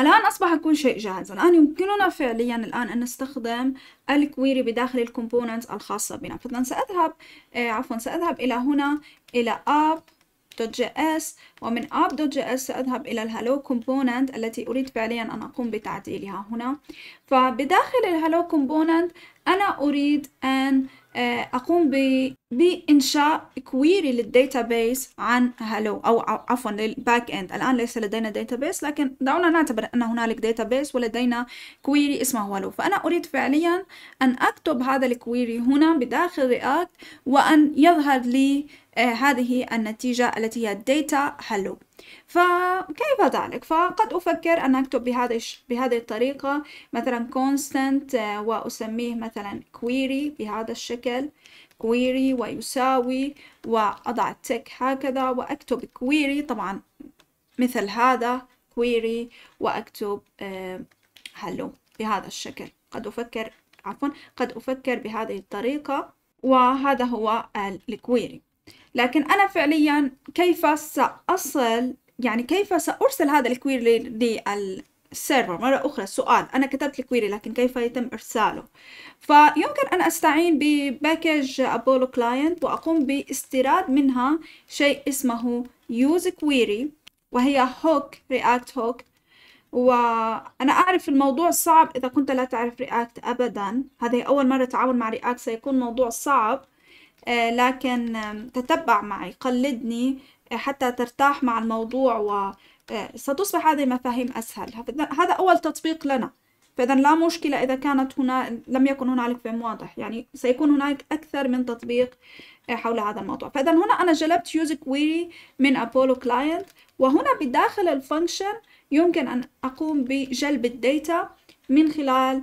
الآن أصبح كل شيء جاهز الآن يمكننا فعليا الآن أن نستخدم الكويري بداخل الكومبوننت الخاصة بنا فإذن سأذهب آه عفوا سأذهب إلى هنا إلى app.js ومن app.js سأذهب إلى hello component التي أريد فعليا أن أقوم بتعديلها هنا فبداخل hello component أنا أريد أن آه، اقوم بانشاء كويري للداتابيس عن هالو او عفوا للباك اند الان ليس لدينا داتابيس لكن دعونا نعتبر ان هنالك داتابيس ولدينا كويري اسمه هالو فانا اريد فعليا ان اكتب هذا الكويري هنا بداخل رياكت وان يظهر لي آه، هذه النتيجة التي هي data hello فكيف ذلك؟ فقد أفكر أن أكتب بهذه بهذه الطريقة مثلا constant آه، وأسميه مثلا query بهذا الشكل query ويساوي وأضع التك هكذا وأكتب query طبعا مثل هذا query وأكتب آه، hello بهذا الشكل قد أفكر عفوا قد أفكر بهذه الطريقة وهذا هو الكويري لكن أنا فعليا كيف سأصل يعني كيف سأرسل هذا الكويري للسيرفر مرة أخرى السؤال أنا كتبت الكويري لكن كيف يتم إرساله فيمكن أن أستعين بباكج أبولو كلاينت وأقوم باستيراد منها شيء اسمه يوز كويري وهي هوك رياكت هوك وأنا أعرف الموضوع صعب إذا كنت لا تعرف رياكت أبدا هذه أول مرة تعاون مع رياكت سيكون موضوع صعب آه، لكن تتبع معي قلدني آه، حتى ترتاح مع الموضوع وستصبح آه، هذه مفاهيم أسهل هذا أول تطبيق لنا فإذا لا مشكلة إذا كانت هنا لم يكن هنالك فهم واضح يعني سيكون هناك أكثر من تطبيق حول هذا الموضوع فإذا هنا أنا جلبت يوز كويري من أبولو كلاينت وهنا بداخل الفانكشن يمكن أن أقوم بجلب الداتا من خلال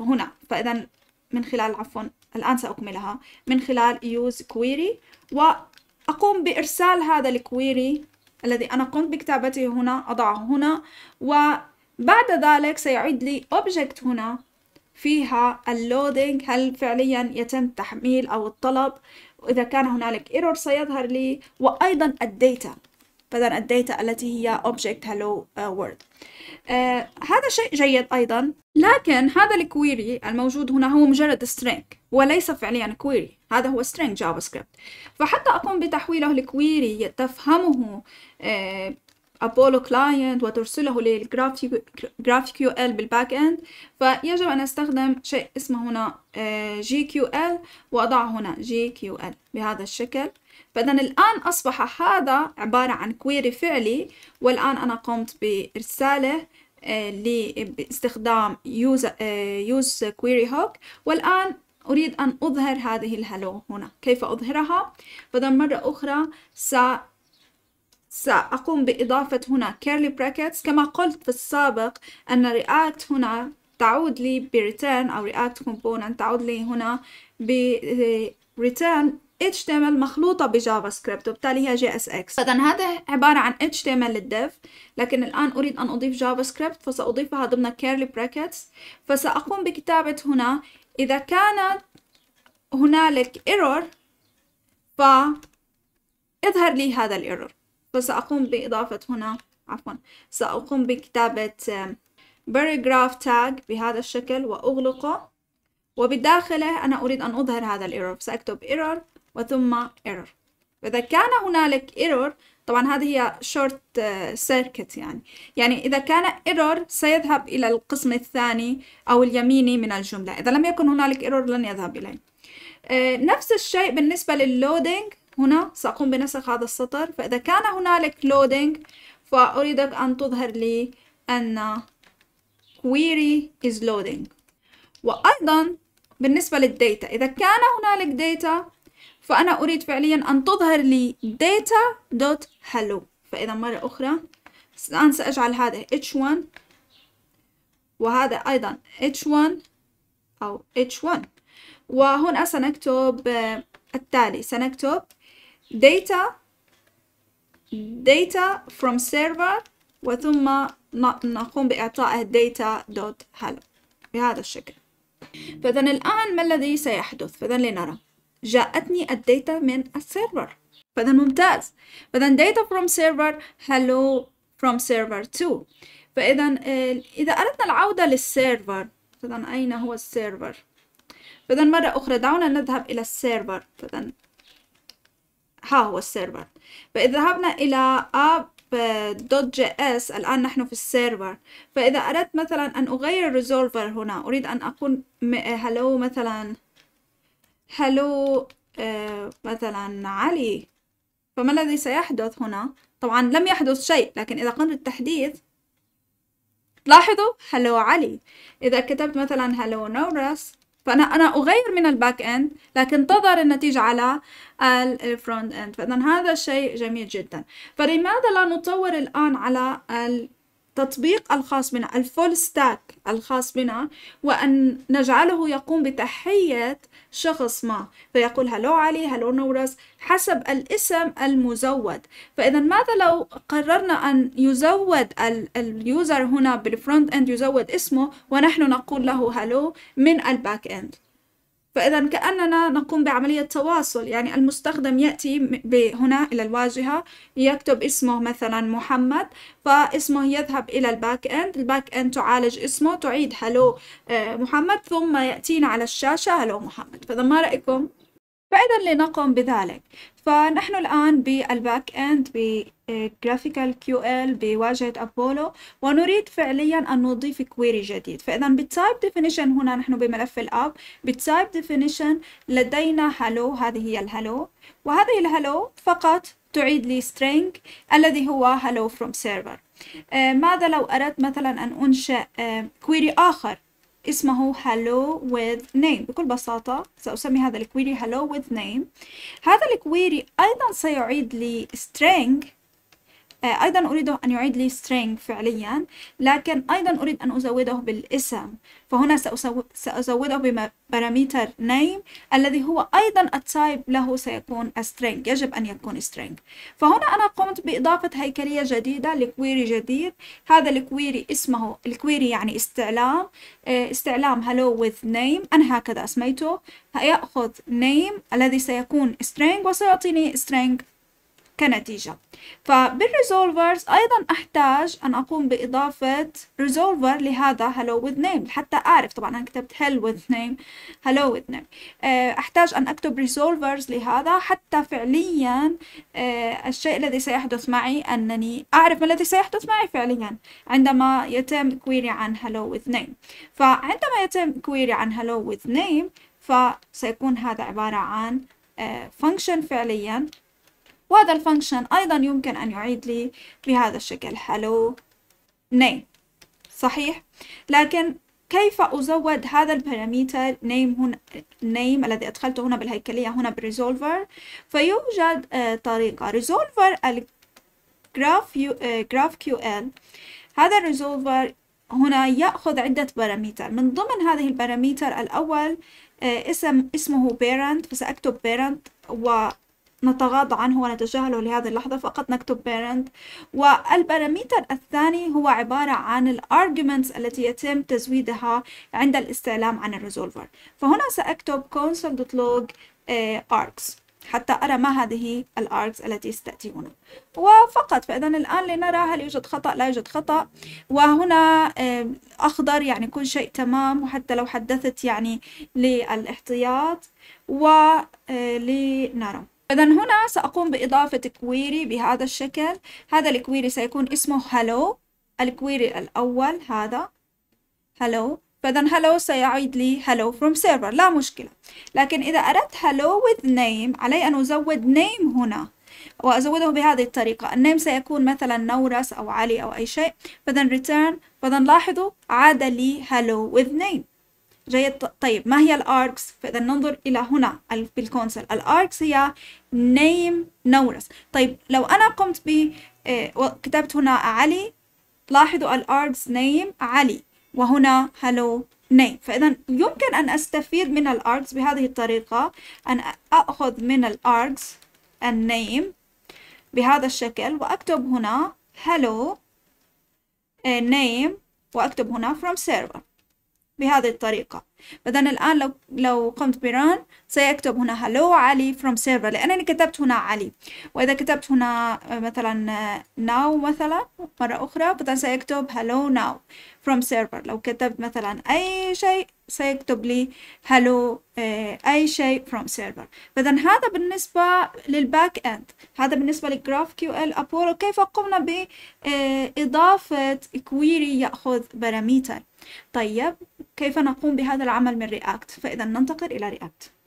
هنا فإذا من خلال عفوا الآن سأكملها من خلال use query وأقوم بإرسال هذا الكويري الذي أنا قمت بكتابته هنا أضعه هنا وبعد ذلك سيعيد لي object هنا فيها اللودينج هل فعليا يتم تحميل أو الطلب وإذا كان هنالك ايرور سيظهر لي وأيضا الداتا بدل الداتا التي هي object hello uh, world uh, هذا شيء جيد أيضا لكن هذا الكويري الموجود هنا هو مجرد string وليس فعليا كويري هذا هو string جافا سكريبت فحتى أقوم بتحويله لكويري تفهمه آه أبولو كلاينت وترسله للجرافيكيو ال بالباك اند فيجب أن أستخدم شيء اسمه هنا جي كيو ال وأضعه هنا جي كيو ال بهذا الشكل فإذا الآن أصبح هذا عبارة عن كويري فعلي والآن أنا قمت برسالة آه، باستخدام آه، use query hook والآن أريد أن أظهر هذه الهلو هنا كيف أظهرها؟ فإذا مرة أخرى س سأقوم بإضافة هنا كيرلي brackets كما قلت في السابق أن react هنا تعود لي ب return أو react component تعود لي هنا ب آه، HTML مخلوطة بجافا سكريبت وبالتالي هي جي اس اكس إذا هذا عبارة عن HTML للديف لكن الآن أريد أن أضيف جافا سكريبت فسأضيفها ضمن كيرلي براكتس فسأقوم بكتابة هنا إذا كانت هنالك ايرور اظهر لي هذا الايرور فسأقوم بإضافة هنا عفوا سأقوم بكتابة paragraph tag بهذا الشكل وأغلقه وبداخله أنا أريد أن أظهر هذا الايرور سأكتب error وثم error فإذا كان هنالك error طبعا هذه هي short uh, circuit يعني يعني إذا كان error سيذهب إلى القسم الثاني أو اليميني من الجملة إذا لم يكن هنالك error لن يذهب إليه uh, نفس الشيء بالنسبة لللودينج هنا سأقوم بنسخ هذا السطر فإذا كان هنالك لودينج فأريدك أن تظهر لي أن query is loading وأيضا بالنسبة للداتا إذا كان هنالك data فأنا أريد فعليا أن تظهر لي data.hello فإذا مرة أخرى الآن سأجعل هذا h1 وهذا أيضا h1 أو h1 وهنا سنكتب آه، التالي سنكتب data data from server وثم نقوم بإعطائه data.hello بهذا الشكل فإذا الآن ما الذي سيحدث فإذا لنرى جاءتني الداتا من السيرفر فده ممتاز فده data from server hello from server 2 فإذا آه، إذا أردنا العودة للسيرفر فإذا أين هو السيرفر فإذا مرة أخرى دعونا نذهب إلى السيرفر فإذا ها هو السيرفر فإذا ذهبنا إلى اب دوت جي اس الآن نحن في السيرفر فإذا أردت مثلا أن أغير الريزولفر هنا أريد أن اقول هلو آه، مثلا هلو آه، مثلا علي فما الذي سيحدث هنا طبعا لم يحدث شيء لكن إذا قمت بالتحديث لاحظوا هلو علي إذا كتبت مثلا هلو نورس فأنا أنا أغير من الباك إند لكن تظهر النتيجة على الفرونت إند فإذا هذا شيء جميل جدا فلماذا لا نطور الآن على تطبيق الخاص بنا الفول ستاك الخاص بنا وأن نجعله يقوم بتحية شخص ما فيقول هلو علي هلو نورس حسب الاسم المزود فإذا ماذا لو قررنا أن يزود اليوزر هنا بالفرونت اند يزود اسمه ونحن نقول له هلو من الباك اند فإذا كأننا نقوم بعملية تواصل يعني المستخدم يأتي هنا إلى الواجهة يكتب اسمه مثلا محمد فاسمه يذهب إلى الباك إند الباك إند تعالج اسمه تعيد هلو آه، محمد ثم يأتينا على الشاشة هلو محمد فإذا ما رأيكم فإذا لنقم بذلك فنحن الآن بالباك إند بجرافيكال كيو إل بواجهة أبولو ونريد فعليا أن نضيف كويري جديد فإذا بالتايب ديفينيشن هنا نحن بملف الأب بالتايب ديفينيشن لدينا هالو هذه هي الهالو وهذه الهالو فقط تعيد لي string الذي هو hello from server آه، ماذا لو أردت مثلا أن أنشأ كويري آه، آخر اسمه hello with name بكل بساطة سأسمي هذا الكويري hello with name هذا الكويري أيضا سيعيد لي string آه، أيضا أريده أن يعيد لي string فعليا لكن أيضا أريد أن أزوده بالاسم فهنا سأزوده بباراميتر name الذي هو أيضا التايب له سيكون string يجب أن يكون string فهنا أنا قمت بإضافة هيكلية جديدة لكويري جديد هذا الكويري اسمه الكويري يعني استعلام آه، استعلام hello with name أنا هكذا أسميته هيأخذ name الذي سيكون string وسيعطيني string كنتيجة فبالريزولفرز أيضا أحتاج أن أقوم بإضافة ريزولفر لهذا hello with name حتى أعرف طبعا أنا كتبت هل with name hello with name آه، أحتاج أن أكتب ريزولفرز لهذا حتى فعليا آه، الشيء الذي سيحدث معي أنني أعرف ما الذي سيحدث معي فعليا عندما يتم كويري عن hello with name فعندما يتم كويري عن hello with name فسيكون هذا عبارة عن آه، function فعليا وهذا الفانكشن أيضا يمكن أن يعيد لي بهذا الشكل hello name صحيح لكن كيف أزود هذا البارامتر name هنا name الذي أدخلته هنا بالهيكلية هنا بالريزولفر فيوجد آه، طريقة ريزولفر الجراف جراف كيو ال آه، هذا الريزولفر هنا يأخذ عدة بارامتر من ضمن هذه البارامتر الأول آه، اسم اسمه parent فسأكتب parent نتغاضى عنه ونتجاهله لهذه اللحظة فقط نكتب parent والباراميتر الثاني هو عبارة عن ال arguments التي يتم تزويدها عند الاستعلام عن الريزولفر فهنا سأكتب console.log آه، args حتى أرى ما هذه الارجز التي ستأتي هنا وفقط فإذا الآن لنرى هل يوجد خطأ لا يوجد خطأ وهنا آه، أخضر يعني كل شيء تمام وحتى لو حدثت يعني للاحتياط ولنرى آه، إذا هنا سأقوم بإضافة كويري بهذا الشكل هذا الكويري سيكون اسمه هلو الكويري الأول هذا هلو فإذا هلو سيعيد لي هلو from server لا مشكلة لكن إذا أردت hello with name علي أن أزود name هنا وأزوده بهذه الطريقة النيم سيكون مثلا نورس أو علي أو أي شيء فإذا return فإذا لاحظوا عاد لي hello with name جيد طيب ما هي الاركس فاذا ننظر الى هنا الكونسل الاركس هي نيم نورس طيب لو انا قمت ب آه، كتبت هنا علي لاحظوا الاركس نيم علي وهنا هلو نيم فاذا يمكن ان استفيد من الاركس بهذه الطريقه ان اخذ من الاركس النيم بهذا الشكل وأكتب هنا hello آه، name وأكتب هنا from server بهذه الطريقة إذا الآن لو لو قمت بران سيكتب هنا hello علي from server لأنني كتبت هنا علي وإذا كتبت هنا آه، مثلا آه، now مثلا مرة أخرى فإذا سيكتب hello now from server لو كتبت مثلا أي شيء سيكتب لي hello آه، أي شيء from server فإذا هذا بالنسبة للباك إند هذا بالنسبة لجراف كيو إل أبولو كيف قمنا بإضافة كويري يأخذ باراميتر طيب كيف نقوم بهذا العمل من رياكت فإذا ننتقل إلى رياكت